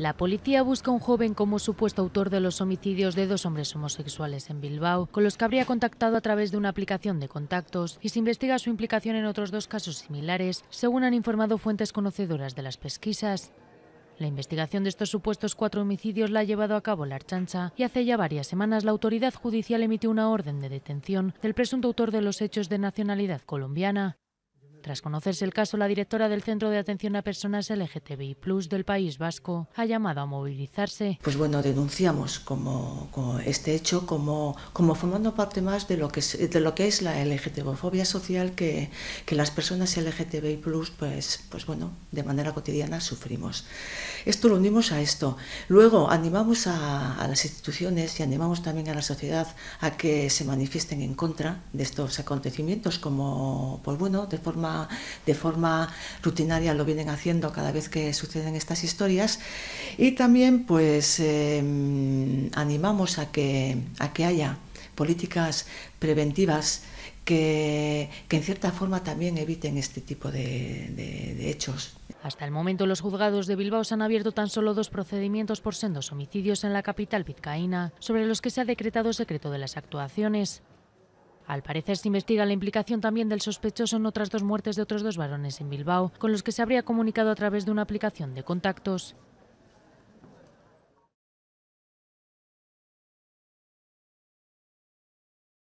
La policía busca a un joven como supuesto autor de los homicidios de dos hombres homosexuales en Bilbao, con los que habría contactado a través de una aplicación de contactos, y se investiga su implicación en otros dos casos similares, según han informado fuentes conocedoras de las pesquisas. La investigación de estos supuestos cuatro homicidios la ha llevado a cabo la Archancha y hace ya varias semanas la autoridad judicial emitió una orden de detención del presunto autor de los hechos de nacionalidad colombiana. Tras conocerse el caso, la directora del Centro de Atención a Personas LGTBI Plus del País Vasco ha llamado a movilizarse. Pues bueno, denunciamos como, este hecho como, como formando parte más de lo que es, de lo que es la LGTBofobia social que, las personas LGTBI Plus, pues, pues bueno, de manera cotidiana sufrimos. Esto lo unimos a esto. Luego animamos a, a las instituciones y animamos también a la sociedad a que se manifiesten en contra de estos acontecimientos como, pues bueno, de forma de forma rutinaria lo vienen haciendo cada vez que suceden estas historias. Y también pues eh, animamos a que, a que haya políticas preventivas que, que, en cierta forma también eviten este tipo de, hechos. Hasta el momento los juzgados de Bilbao se han abierto tan solo dos procedimientos por sendos homicidios en la capital vizcaína, sobre los que se ha decretado secreto de las actuaciones. Al parecer se investiga la implicación también del sospechoso en otras dos muertes de otros dos varones en Bilbao, con los que se habría comunicado a través de una aplicación de contactos.